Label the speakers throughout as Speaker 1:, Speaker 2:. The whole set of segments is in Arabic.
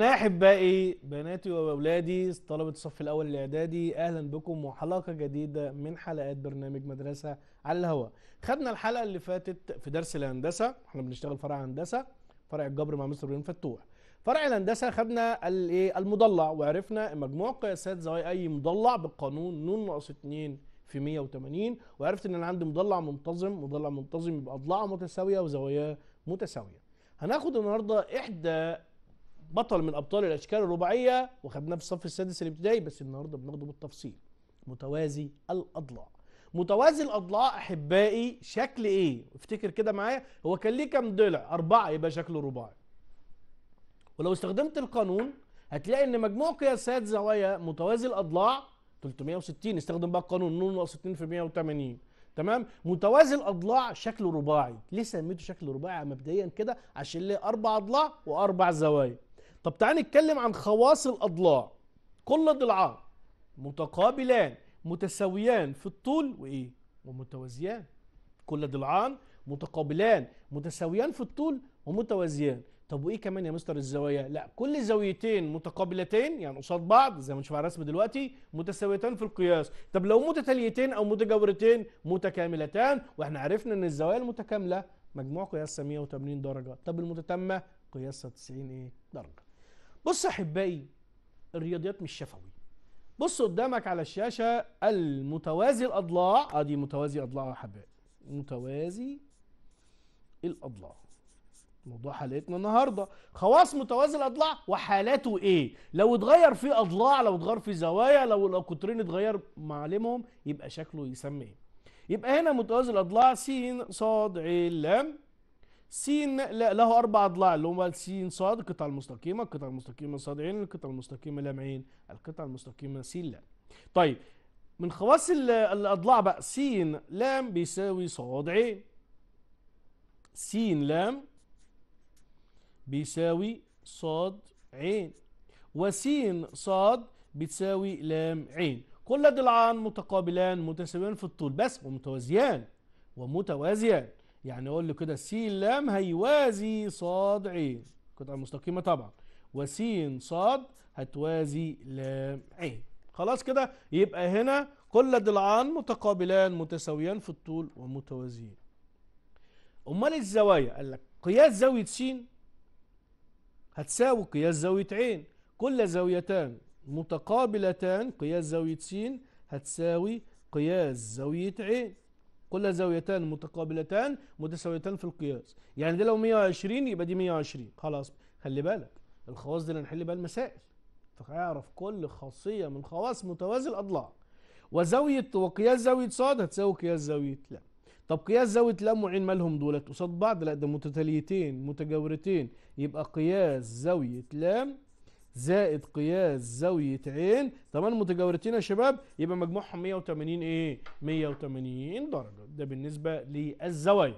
Speaker 1: يا احبائي بناتي واولادي طلبه الصف الاول الاعدادي اهلا بكم وحلقه جديده من حلقات برنامج مدرسه على الهواء خدنا الحلقه اللي فاتت في درس الهندسه احنا بنشتغل فرع هندسه فرع الجبر مع مستر بن فتوح فرع الهندسه خدنا الايه المضلع وعرفنا مجموع قياسات زوايا اي مضلع بالقانون ن ناقص 2 في 180 وعرفت ان انا عندي مضلع منتظم مضلع منتظم يبقى اضلاعه متساويه وزواياه متساويه هناخد النهارده احدى بطل من ابطال الاشكال الرباعيه وخدناه في الصف السادس الابتدائي بس النهارده بناخده بالتفصيل متوازي الاضلاع متوازي الاضلاع احبائي شكل ايه افتكر كده معايا هو كان ليه كام ضلع اربعه يبقى شكله رباعي ولو استخدمت القانون هتلاقي ان مجموع قياسات زوايا متوازي الاضلاع 360 استخدم بقى القانون ن ناقص 2 في 180 تمام متوازي الاضلاع شكله رباعي ليه سميته شكل رباعي مبدئيا كده عشان ليه اربع اضلاع واربع زوايا طب تعال نتكلم عن خواص الأضلاع كل ضلعان متقابلان متساويان في الطول وإيه ومتوازيان كل ضلعان متقابلان متساويان في الطول ومتوازيان طب وايه كمان يا مستر الزوايا لا كل زاويتين متقابلتين يعني قصاد بعض زي ما نشوف على الرسم دلوقتي متساويتان في القياس طب لو متتاليتين او متجاورتين متكاملتان واحنا عرفنا ان الزوايا المتكامله مجموع قياسها 180 درجه طب المتتمه قياسها 90 ايه درجه بص احبائي الرياضيات مش شفوي بص قدامك على الشاشه المتوازي الاضلاع ادي آه متوازي اضلاع يا حبايبي متوازي الاضلاع موضوع حلقتنا النهارده خواص متوازي الاضلاع وحالاته ايه لو اتغير في اضلاع لو اتغير في زوايا لو القطرين اتغير معالمهم يبقى شكله يسمى ايه يبقى هنا متوازي الاضلاع س ص ع لام س له اربع اضلاع اللي هم س ص القطعه المستقيمه القطعه المستقيمه ص عين القطعه المستقيمه لام عين القطعه المستقيمه س لام طيب من خواص الاضلاع بقى س لام بيساوي ص عين س لام بيساوي ص عين وس ص بتساوي لام عين كل ضلعان متقابلان متساويان في الطول بس ومتوازيان ومتوازيان يعني اقول له كده س لام هيوازي ص عين قطعه مستقيمه طبعا وس ص هتوازي لام عين خلاص كده يبقى هنا كل ضلعان متقابلان متساويان في الطول ومتوازيين امال الزوايا قال لك قياس زاويه س هتساوي قياس زاويه عين كل زاويتان متقابلتان قياس زاويه س هتساوي قياس زاويه عين كلها زاويتان متقابلتان متساويتان في القياس يعني ده لو 120 يبقى دي 120 خلاص خلي بالك الخواص دي هنحل بقى المسائل فهيعرف كل خاصية من خواص متوازي الأضلاع وزاوية وقياس زاوية صاد هتساوي قياس زاوية لا طب قياس زاوية لام وعين مالهم دولت قصاد بعض لا ده متتاليتين متجاورتين يبقى قياس زاوية لام زائد قياس زاوية عين طبعا متجاورتين يا شباب يبقى مجموعهم 180 ايه 180 درجة ده بالنسبة للزوايا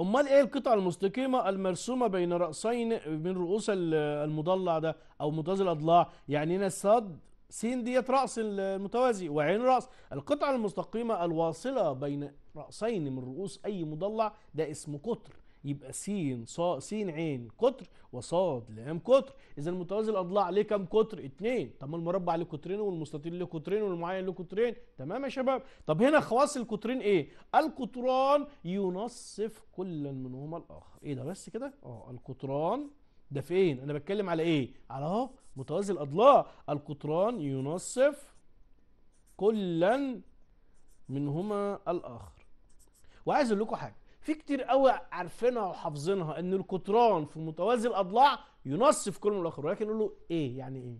Speaker 1: امال ايه القطعة المستقيمة المرسومة بين رأسين من رؤوس المضلع ده او متوازي الاضلاع يعني هنا الصاد س ديت رأس المتوازي وعين رأس القطعة المستقيمة الواصلة بين رأسين من رؤوس اي مضلع ده اسمه قطر يبقى س ص س ع قطر وصاد لام قطر اذا متوازي الاضلاع ليه كام قطر اتنين طب المربع له قطرين والمستطيل له قطرين والمعين له قطرين تمام يا شباب طب هنا خواص القطرين ايه القطران ينصف كل منهما الاخر ايه ده بس كده اه القطران ده فين انا بتكلم على ايه على اهو متوازي الاضلاع القطران ينصف كلا منهما الاخر وعايز اقول لكم حاجه في كتير قوي عارفينها وحافظينها ان القطران في متوازي الاضلاع ينصف كل من الاخر ولكن يقول له ايه يعني ايه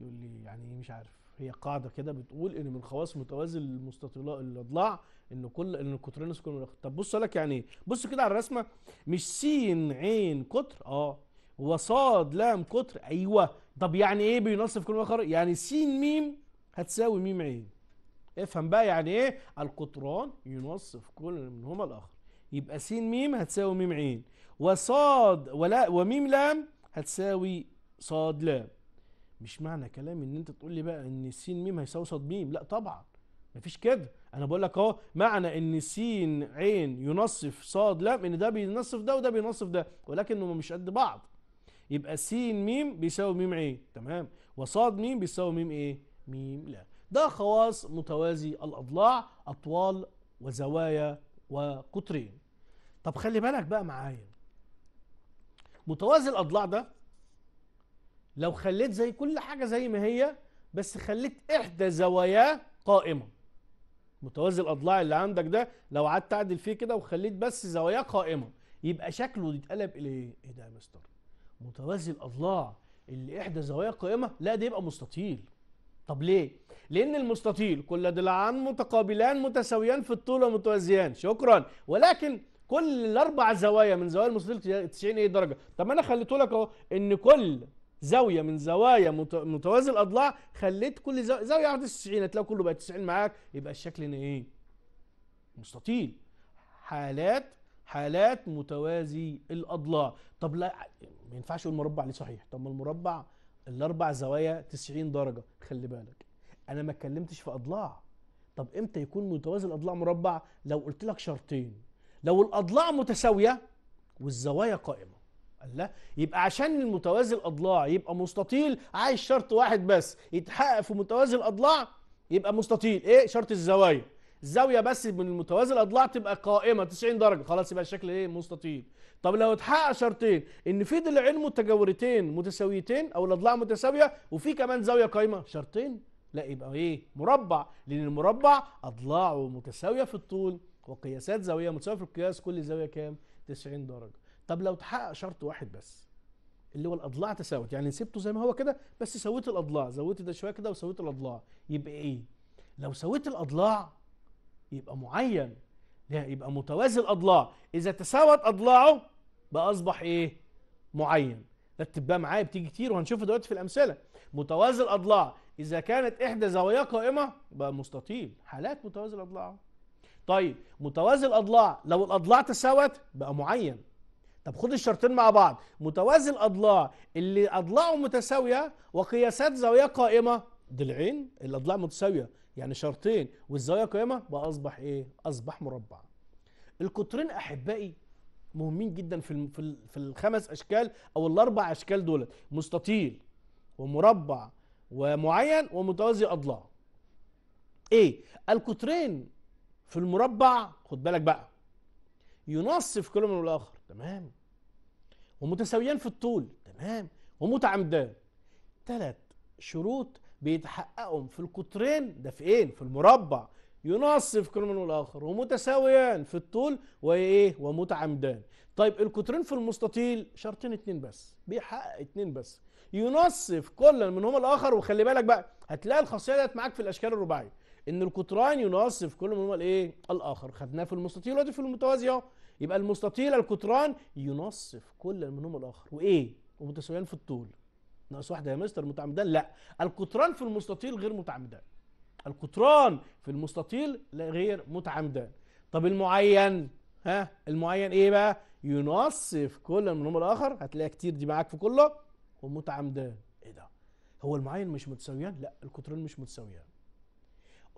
Speaker 1: يقول لي يعني ايه مش عارف هي قاعده كده بتقول ان من خواص متوازي المستطيلات الاضلاع ان كل ان القطران ينصف كل من الاخر طب بص لك يعني ايه بص كده على الرسمه مش س عين قطر اه وصاد لام قطر ايوه طب يعني ايه بينصف كل من الاخر يعني س م هتساوي م عين افهم بقى يعني ايه القطران ينصف كل منهما الاخر يبقى س م هتساوي م ع وصاد ولا وميم لام هتساوي صاد لام مش معنى كلامي ان انت تقول لي بقى ان س م هيساوي صاد م لا طبعا مفيش كده انا بقول لك اهو معنى ان س ع ينصف صاد لام ان ده بينصف ده وده بينصف ده ولكن هما مش قد بعض يبقى س م بيساوي م ع تمام وصاد م بيساوي م ايه م لام ده خواص متوازي الأضلاع أطوال وزوايا وقطرين طب خلي بالك بقى معايا متوازي الأضلاع ده لو خليت زي كل حاجة زي ما هي بس خليت إحدى زواياه قائمة متوازي الأضلاع اللي عندك ده لو قعدت تعدل فيه كده وخليت بس زواياه قائمة يبقى شكله يتقلب ايه إيه ده يا مستر متوازي الأضلاع اللي إحدى زواياه قائمة لا ده يبقى مستطيل طب ليه؟ لأن المستطيل كل ضلعان متقابلان متساويان في الطول ومتوازيان شكرا ولكن كل الأربع زوايا من زوايا المستطيل 90 إيه درجة طب ما أنا خليت لك أهو إن كل زاويه من زوايا متوازي الاضلاع خليت كل زاويه زاويه واحده 90 هتلاقي كله بقى 90 معاك يبقى الشكل هنا ايه؟ مستطيل حالات حالات متوازي الاضلاع طب لا ما ينفعش اقول مربع ليه صحيح طب ما المربع الاربع زوايا 90 درجه خلي بالك انا ما اتكلمتش في اضلاع طب امتى يكون متوازي الاضلاع مربع لو قلت لك شرطين لو الاضلاع متساويه والزوايا قائمه الله يبقى عشان المتوازي الاضلاع يبقى مستطيل عايز شرط واحد بس يتحقق في متوازي الاضلاع يبقى مستطيل ايه شرط الزوايا الزاويه بس من المتوازي الاضلاع تبقى قائمه 90 درجه خلاص يبقى الشكل ايه مستطيل طب لو اتحقق شرطين ان في ضلعين متجاورتين متساويتين او الاضلاع متساويه وفي كمان زاويه قائمه شرطين لا يبقى ايه مربع لان المربع اضلاعه متساويه في الطول وقياسات زاويه متساويه في القياس كل زاويه كام 90 درجه طب لو تحقق شرط واحد بس اللي هو الاضلاع تساوت يعني سبته زي ما هو كده بس سويت الاضلاع زودت ده شويه كده وسويت الاضلاع يبقى ايه لو سويت الاضلاع يبقى معين لا يبقى متوازي الاضلاع اذا تساوت اضلاعه بقى اصبح ايه معين رتب بقى معايا بتيجي كتير وهنشوفه دلوقتي في الامثله متوازي الاضلاع إذا كانت إحدى زواياه قائمة يبقى مستطيل حالات متوازي الأضلاع طيب متوازي الأضلاع لو الأضلاع تساوت بقى معين طب خد الشرطين مع بعض متوازي الأضلاع اللي أضلاعه متساوية وقياسات زاويه قائمة ضلعين الأضلاع متساوية يعني شرطين والزاوية قائمة بقى أصبح إيه؟ أصبح مربع القطرين أحبائي مهمين جدا في في الخمس اشكال او الاربع اشكال دولت مستطيل ومربع ومعين ومتوازي اضلاع ايه القطرين في المربع خد بالك بقى ينصف كل من الاخر تمام ومتساويان في الطول تمام ومتعامدان ثلاث شروط بيتحققهم في القطرين ده في ايه في المربع ينصف كل من الاخر ومتساويان في الطول وايه ومتعامدان طيب القطرين في المستطيل شرطين اتنين بس بيحقق اتنين بس ينصف كل منهما الاخر وخلي بالك بقى هتلاقي الخاصيه ديت معاك في الاشكال الرباعيه ان القطران ينصف كل منهما الايه الاخر خدناه في المستطيل ودي في المتوازي اهو يبقى المستطيل القطران ينصف كل منهما الاخر وايه ومتساويان في الطول ناقص واحده يا مستر متعمدان لا القطران في المستطيل غير متعمدان القطران في المستطيل غير متعمدان طب المعين ها المعين ايه بقى ينصف كل منهما الاخر هتلاقيها كتير دي معاك في كله ومتعمدان ايه ده هو المعين مش متساويان لا القطرين مش متساويان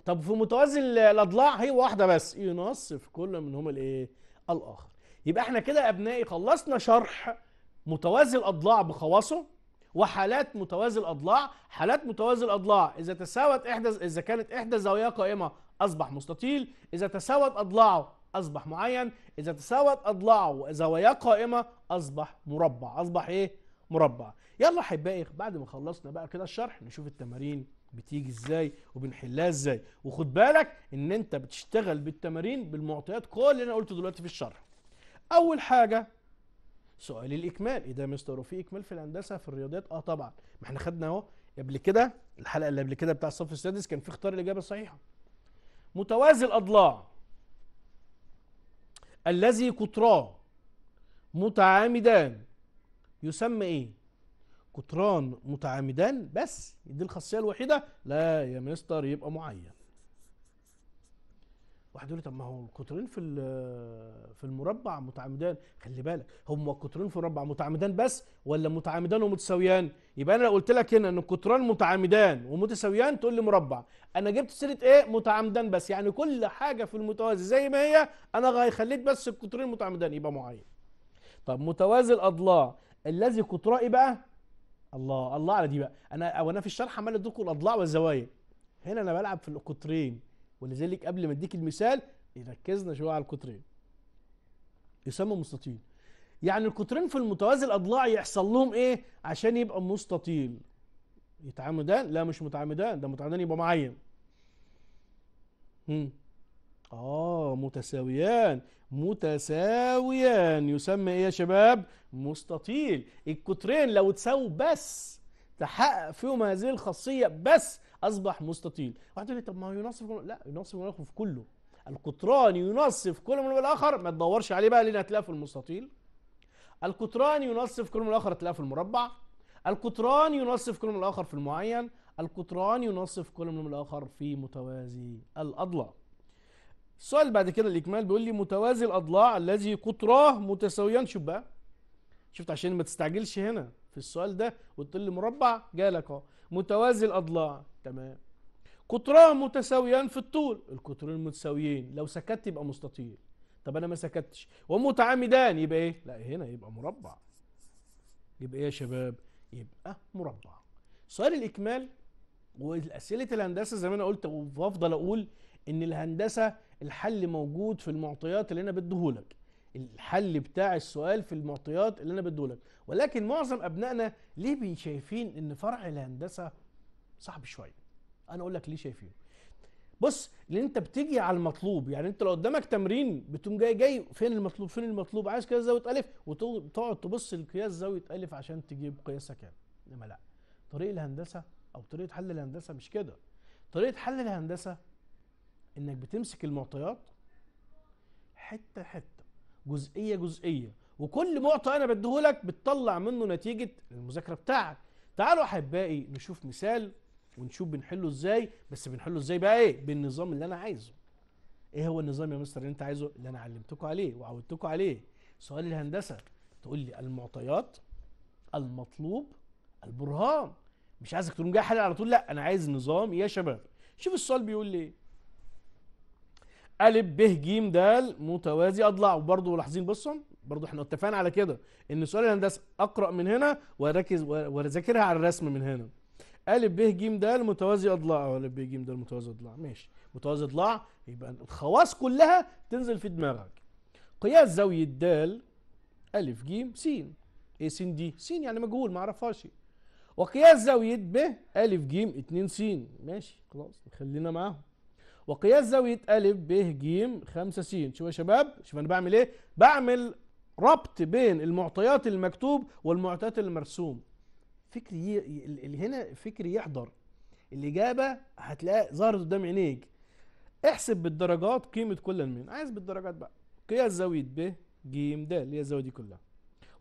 Speaker 1: طب في متوازي الاضلاع هي واحده بس ينصف كل منهم الايه الاخر يبقى احنا كده يا ابنائي خلصنا شرح متوازي الاضلاع بخواصه وحالات متوازي الاضلاع حالات متوازي الاضلاع اذا تساوت احدى اذا كانت احدى زواياه قائمه اصبح مستطيل اذا تساوت اضلاعه اصبح معين اذا تساوت اضلاعه وزواياه قائمه اصبح مربع اصبح ايه مربع يلا احبائي بعد ما خلصنا بقى كده الشرح نشوف التمارين بتيجي ازاي وبنحلها ازاي وخد بالك ان انت بتشتغل بالتمارين بالمعطيات كل اللي انا قلته دلوقتي في الشرح اول حاجه سؤال الاكمال ايه ده مستر وفي اكمال في الهندسه في الرياضيات اه طبعا ما احنا خدنا اهو قبل كده الحلقه اللي قبل كده بتاع الصف السادس كان في اختار الاجابه الصحيحه متوازي الاضلاع الذي قطراه متعامدان يسمى ايه قطران متعامدان بس دي الخاصيه الوحيده لا يا مستر يبقى معين واحد يقول لي طب ما هو القطرين في في المربع متعامدان خلي بالك هم القطرين في المربع متعامدان بس ولا متعامدان ومتساويان يبقى انا لو قلت لك هنا ان القطران متعامدان ومتساويان تقول لي مربع انا جبت سيره ايه متعامدان بس يعني كل حاجه في المتوازي زي ما هي انا خليت بس القطرين متعامدان يبقى معين طب متوازي الاضلاع الذي ايه بقى الله الله على دي بقى انا وانا في الشرح عمال اديكم الاضلاع والزوايا هنا انا بلعب في القطرين ولذلك قبل ما اديك المثال ركزنا شويه على القطرين يسمى مستطيل يعني القطرين في المتوازي الاضلاع يحصل لهم ايه عشان يبقى مستطيل يتعامدان لا مش متعامدان ده متعامدان يبقى معين آه متساويان متساويان يسمى إيه يا شباب؟ مستطيل القطرين لو تساووا بس تحقق فيهم هذه الخاصية بس أصبح مستطيل واحد يقول طب ما هو ينصف لا ينصف في كله القطران ينصف كل من الآخر ما تدورش عليه بقى لأن هتلاقيه في المستطيل القطران ينصف كل من الآخر هتلاقيه في المربع القطران ينصف كل من الآخر في المعين القطران ينصف كل من الآخر في متوازي الأضلاع السؤال بعد كده الإكمال بيقول لي متوازي الأضلاع الذي قطراه متساويان شوف بقى شفت عشان ما تستعجلش هنا في السؤال ده قلت لي مربع جالك اهو متوازي الأضلاع تمام قطراه متساويان في الطول القطرين متساويين لو سكت يبقى مستطيل طب أنا ما سكتش ومتعامدان يبقى إيه؟ لا هنا يبقى مربع يبقى إيه يا شباب؟ يبقى مربع سؤال الإكمال وأسئلة الهندسة زي ما أنا قلت وأفضل أقول ان الهندسه الحل موجود في المعطيات اللي انا بديهولك الحل بتاع السؤال في المعطيات اللي انا بديهولك ولكن معظم ابنائنا ليه شايفين ان فرع الهندسه صعب شويه انا اقول لك ليه شايفينه بص اللي انت بتيجي على المطلوب يعني انت لو قدامك تمرين بتقوم جاي جاي فين المطلوب فين المطلوب عايز كذا زاويه الف وتقعد تبص لقياس زاويه الف عشان تجيب قياسها كام انما لا طريق الهندسه او طريقه حل الهندسه مش كده طريقه حل الهندسه انك بتمسك المعطيات حته حته جزئيه جزئيه وكل معطى انا بديهولك بتطلع منه نتيجه المذاكره بتاعك تعالوا احبائي نشوف مثال ونشوف بنحله ازاي بس بنحله ازاي بقى ايه بالنظام اللي انا عايزه ايه هو النظام يا مستر اللي انت عايزه اللي انا علمتكم عليه وعودتكم عليه سؤال الهندسه تقول لي المعطيات المطلوب البرهان مش عايزك تقوم جاي حل على طول لا انا عايز نظام يا شباب شوف السؤال بيقول لي ايه ا ب ج د متوازي اضلع وبرضه لاحظين بصوا برضه احنا اتفقنا على كده ان سؤال الهندسه اقرا من هنا واركز واذاكرها على الرسم من هنا ا ب ج د متوازي اضلاع ا ب ج د متوازي اضلاع ماشي متوازي اضلاع يبقى الخواص كلها تنزل في دماغك قياس زاويه د ا ج س ايه س دي س يعني مجهول ما اعرفهاش وقياس زاويه ب ا ج 2 س ماشي خلاص خلينا معاهم وقياس زاوية أ ب ج 5 س شوفوا يا شباب شوف أنا بعمل إيه بعمل ربط بين المعطيات المكتوب والمعطيات المرسوم فكر ي... اللي هنا فكر يحضر الإجابة هتلاقي ظهرت قدام عينيك احسب بالدرجات قيمة كل من عايز بالدرجات بقى قياس زاوية ب ج د اللي هي الزاوية دي كلها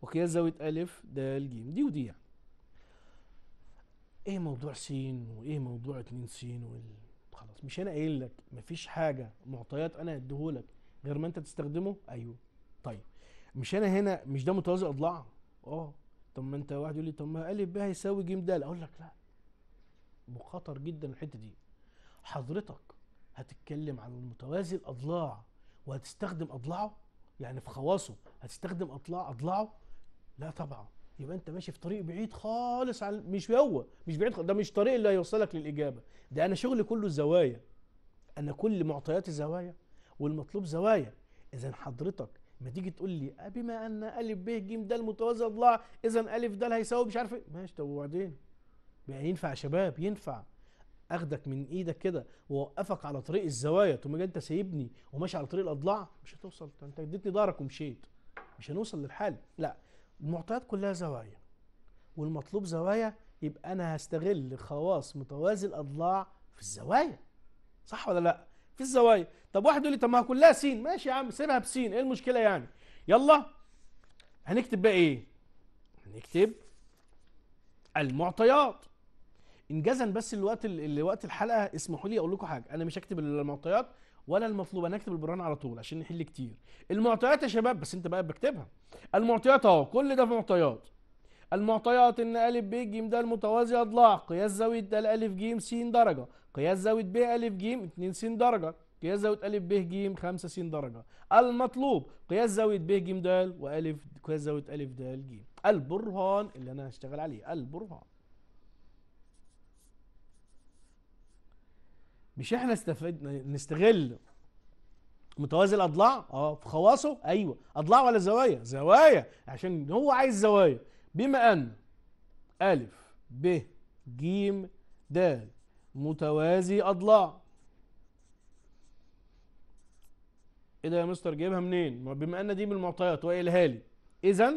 Speaker 1: وقياس زاوية أ د ج دي ودي يعني ايه موضوع س وايه موضوع 2 س وال مش انا قايل لك مفيش حاجه معطيات انا هديهولك غير ما انت تستخدمه ايوه طيب مش انا هنا مش ده متوازي اضلاع اه طب ما انت واحد يقول لي طب ما ا ب هيساوي ج د اقول لك لا وخطر جدا الحته دي حضرتك هتتكلم عن المتوازي الاضلاع وهتستخدم اضلاعه يعني في خواصه هتستخدم اضلاع اضلاعه لا طبعا يبقى انت ماشي في طريق بعيد خالص عن مش هو مش بعيد خالص. ده مش طريق اللي هيوصلك للاجابه ده انا شغلي كله الزوايا انا كل معطياتي زوايا والمطلوب زوايا اذا حضرتك ما تيجي تقول لي أه، بما ان ا ب ج د المتوازى اضلاع اذا ا د هيساوي مش عارف ايه ماشي طب وبعدين يعني ينفع يا شباب ينفع اخدك من ايدك كده واوقفك على طريق الزوايا تقوم انت سايبني وماشي على طريق الاضلاع مش هتوصل انت اديتني ظهرك ومشيت مش هنوصل للحل لا المعطيات كلها زوايا والمطلوب زوايا يبقى انا هستغل خواص متوازي الاضلاع في الزوايا صح ولا لا في الزوايا طب واحد يقول لي طب ما كلها س ماشي يا عم سيبها بس ايه المشكله يعني يلا هنكتب بقى ايه هنكتب المعطيات انجازا بس لوقت لوقت الحلقه اسمحوا لي اقول لكم حاجه انا مش هكتب المعطيات ولا المطلوب انا اكتب البرهان على طول عشان نحل كتير المعطيات يا شباب بس انت بقى بكتبها المعطيات اهو كل ده في معطيات المعطيات ان ا ب ج ده المتوازي اضلاع قياس زاويه د ا ج س درجه قياس زاويه ب ا ج 2 س درجه قياس زاويه ا ب ج 5 س درجه المطلوب قياس زاويه ب ج د و ا قياس زاويه ا د ج البرهان اللي انا هشتغل عليه البرهان مش احنا استفدنا نستغل متوازي الاضلاع اه في خواصه ايوه اضلاع ولا زوايا زوايا عشان هو عايز زوايا بما ان الف ب ج د متوازي اضلاع ايه ده يا مستر جايبها منين بما ان دي من المعطيات وقايلها لي اذا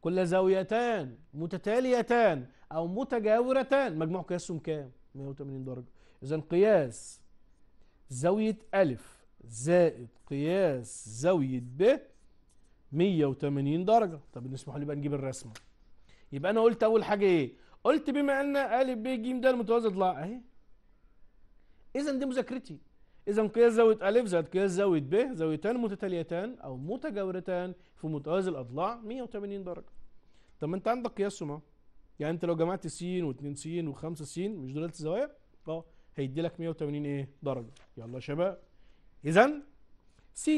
Speaker 1: كل زاويتان متتاليتان او متجاورتان مجموع قياسهم كام 180 درجة إذا قياس زاوية ألف زائد قياس زاوية ب 180 درجة طب اسمحوا لي بقى نجيب الرسمة يبقى أنا قلت أول حاجة إيه؟ قلت بما أن أ ب ج ده المتوازي لا أهي إذا دي مذاكرتي إذا قياس زاوية أ زائد قياس زاوية ب زاويتان متتاليتان أو متجاورتان في متوازي الأضلاع 180 درجة طب ما أنت عندك قياس سمعه يعني انت لو جمعت س و2 س و5 س مش دول الزوايا اه هيدي لك 180 ايه درجه يلا يا شباب اذا س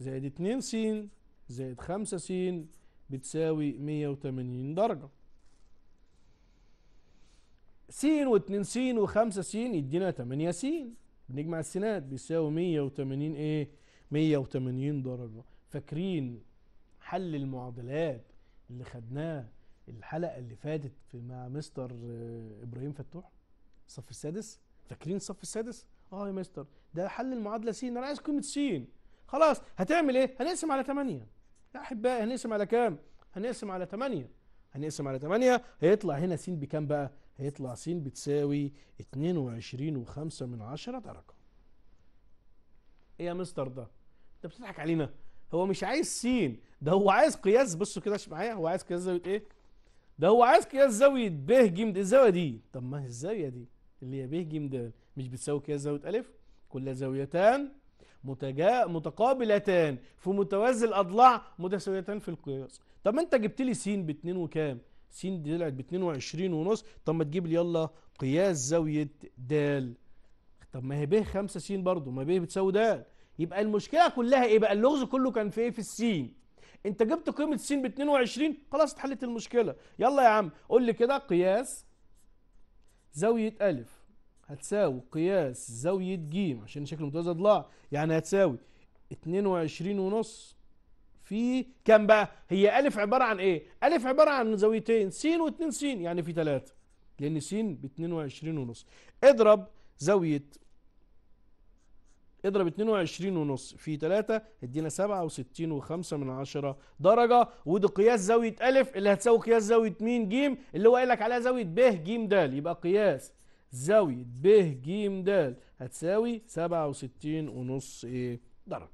Speaker 1: زائد 2 س زائد 5 س بتساوي 180 درجه س و2 س و5 س يدينا 8 س بنجمع السينات بيساوي 180 ايه 180 درجه فاكرين حل المعادلات اللي خدناه الحلقه اللي فاتت مع مستر آه، ابراهيم فتوح الصف السادس فاكرين الصف السادس اه يا مستر ده حل المعادله س انا عايز قيمه س خلاص هتعمل ايه هنقسم على 8 يا احبائي هنقسم على كام هنقسم على 8 هنقسم على 8 هيطلع هنا س بكام بقى هيطلع س بتساوي 22 و5 من 10 درجه ايه يا مستر ده انت بتضحك علينا هو مش عايز س ده هو عايز قياس بصوا كده معايا هو عايز قياس زاويه ايه ده هو عايز قياس زاويه ب ج إيه الزاويه دي طب ما الزاويه دي اللي هي ب ج د مش بتساوي قياس زاويه أ كل زاويتان متجا... متقابلتان في متوازي الاضلاع متساويتان في القياس طب ما انت جبت لي س ب 2 وكام س دي طلعت ب 22 ونص طب ما تجيب لي يلا قياس زاويه د طب ما هي ب 5 س برضه ما ب بتساوي د يبقى المشكله كلها ايه بقى اللغز كله كان في ايه في السين انت جبت قيمه س ب 22 خلاص اتحلت المشكله يلا يا عم قول لي كده قياس زاويه ا هتساوي قياس زاويه ج عشان شكل متوازي اضلاع يعني هتساوي 22 ونص في كام بقى هي ا عباره عن ايه ا عباره عن زاويتين س و2 س يعني في 3 لان س ب 22 ونص اضرب زاويه اضرب 22 ونص في 3 ادينا 67 وخمسة من عشرة درجه ودي قياس زاويه الف اللي هتساوي قياس زاويه م ج اللي هو قايل لك عليها زاويه ب ج د يبقى قياس زاويه ب ج د هتساوي 67 ونص ايه درجه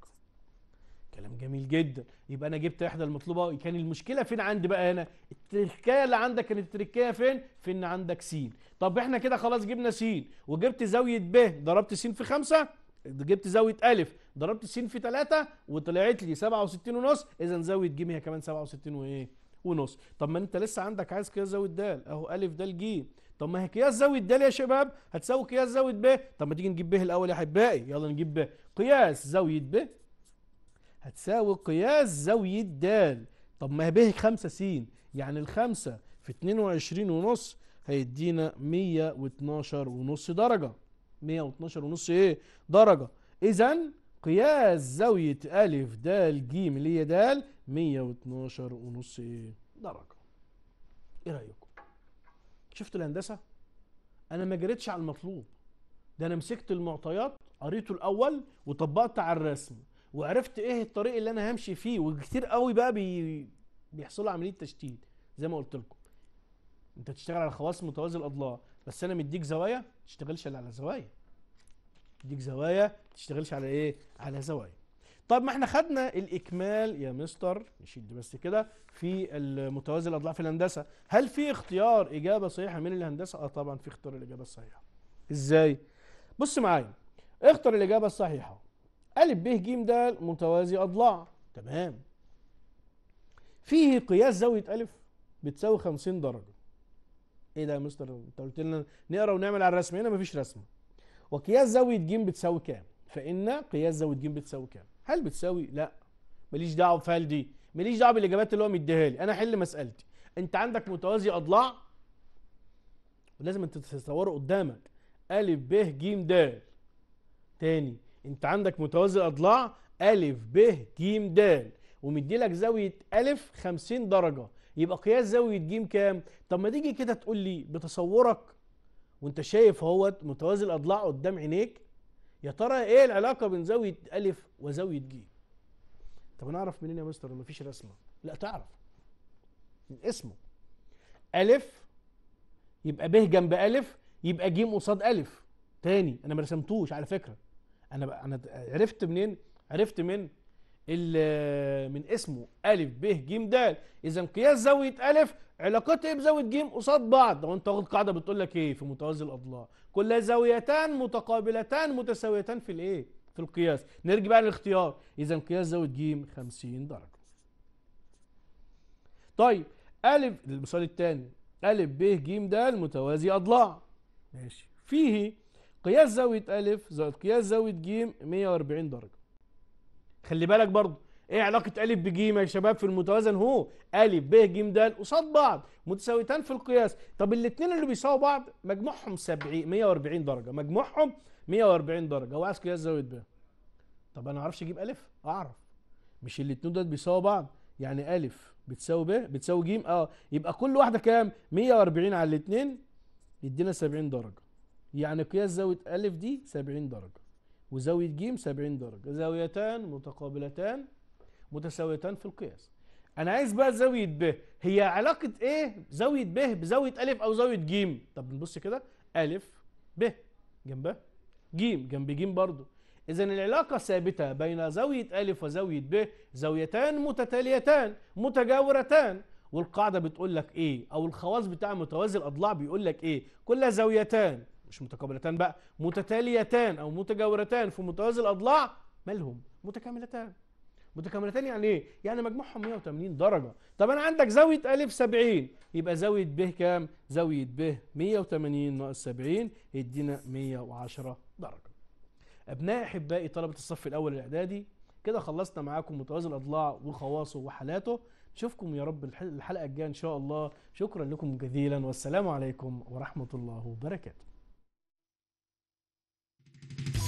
Speaker 1: كلام جميل جدا يبقى انا جبت احدى المطلوبه كان المشكله فين عندي بقى هنا التركيه اللي عندك كانت التركيه فين في ان عندك س طب احنا كده خلاص جبنا س وجبت زاويه ب ضربت س في 5 جبت زاويه الف ضربت س في 3 وطلعت لي 67 ونص اذا زاويه ج هي كمان 67 وايه ونص طب ما انت لسه عندك عايز قياس زاويه د اهو ا د ج طب ما هي قياس زاويه د يا شباب هتساوي قياس زاويه ب طب ما تيجي نجيب ب الاول يا احبائي يلا نجيب ب قياس زاويه ب هتساوي قياس زاويه د طب ما هي ب 5 س يعني ال 5 في 22 ونص هيدينا 112 ونص درجه 112 ونص ايه درجة اذا قياس زاوية ألف د ج اللي هي د 112 ونص ايه درجة ايه رأيكم شفتوا الهندسة انا ما جريتش على المطلوب ده انا مسكت المعطيات قريته الاول وطبقت على الرسم وعرفت ايه الطريق اللي انا همشي فيه وكتير قوي بقى بي... بيحصلوا عمليه تشتيت زي ما قلت لكم انت تشتغل على خواص متوازي الاضلاع بس انا مديك زوايا ما تشتغلش الا على زوايا مديك زوايا ما تشتغلش على ايه على زوايا طب ما احنا خدنا الاكمال يا مستر نشد بس كده في المتوازي الاضلاع في الهندسه هل في اختيار اجابه صحيحه من الهندسه اه طبعا في اختيار الاجابه الصحيحه ازاي بص معايا اختر الاجابه الصحيحه ا ب ج د متوازي اضلاع تمام فيه قياس زاويه ا بتساوي 50 درجه ايه ده يا مستر انت قلت لنا نقرا ونعمل على الرسم هنا مفيش رسمه وقياس زاويه ج بتساوي كام فان قياس زاويه ج بتساوي كام هل بتساوي لا ماليش دعوه هل دي ماليش دعوه بالاجابات اللي هو مديها لي انا احل مسالتي انت عندك متوازي اضلاع ولازم انت تتصوره قدامك ا ب ج د تاني انت عندك متوازي اضلاع ا ب ج د ومدي لك زاويه ا 50 درجه يبقى قياس زاوية ج كام طب ما تيجي كده تقول لي بتصورك وانت شايف اهوت متوازي الاضلاع قدام عينيك يا ترى ايه العلاقة بين زاوية أ وزاوية ج طب انا اعرف منين يا مستر ما فيش رسمة لا تعرف من اسمه أ يبقى ب جنب أ يبقى ج قصاد أ تاني انا ما رسمتوش على فكرة انا انا عرفت منين عرفت من اللي من اسمه ألف ب ج د إذا قياس زاوية ألف علاقتها بزاوية ج قصاد بعض لو أنت واخد قاعدة بتقول لك إيه في متوازي الأضلاع كل زاويتان متقابلتان متساويتان في الإيه؟ في القياس نرجع بقى للاختيار إذا قياس زاوية ج 50 درجة طيب ألف المثال الثاني ألف ب ج د متوازي أضلاع ماشي فيه قياس زاوية ألف زائد قياس زاوية ج 140 درجة خلي بالك برضه ايه علاقه الف بج يا شباب في المتوازن هو الف ب ج د قصاد بعض متساويتان في القياس طب الاثنين اللي بيساووا بعض مجموعهم 70 140 درجه مجموعهم 140 درجه وعايز قياس زاويه ب طب انا ما اعرفش اجيب الف اعرف مش الاثنين دول بيساووا بعض يعني الف بتساوي ب بتساوي ج اه يبقى كل واحده كام 140 على الاثنين يدينا 70 درجه يعني قياس زاويه الف دي 70 درجه وزاوية ج 70 درجة زاويتان متقابلتان متساويتان في القياس انا عايز بقى زاوية ب هي علاقة ايه زاوية ب بزاوية أ او زاوية ج طب نبص كده أ ب جنبها ج جنب ج برضه إذا العلاقة ثابتة بين زاوية أ وزاوية ب زاويتان متتاليتان متجاورتان والقاعدة بتقول لك إيه أو الخواص بتاع متوازي الأضلاع بيقول لك إيه كلها زاويتان مش متقابلتان بقى متتاليتان او متجاورتان في متوازي الاضلاع مالهم متكاملتان متكاملتان يعني ايه يعني مجموعهم 180 درجه طب انا عندك زاويه الف 70 يبقى زاويه ب كام زاويه ب 180 ناقص 70 يدينا 110 درجه ابناء احبائي طلبه الصف الاول الاعدادي كده خلصنا معاكم متوازي الاضلاع وخواصه وحالاته نشوفكم يا رب الحلقه الجايه ان شاء الله شكرا لكم جزيلا والسلام عليكم ورحمه الله وبركاته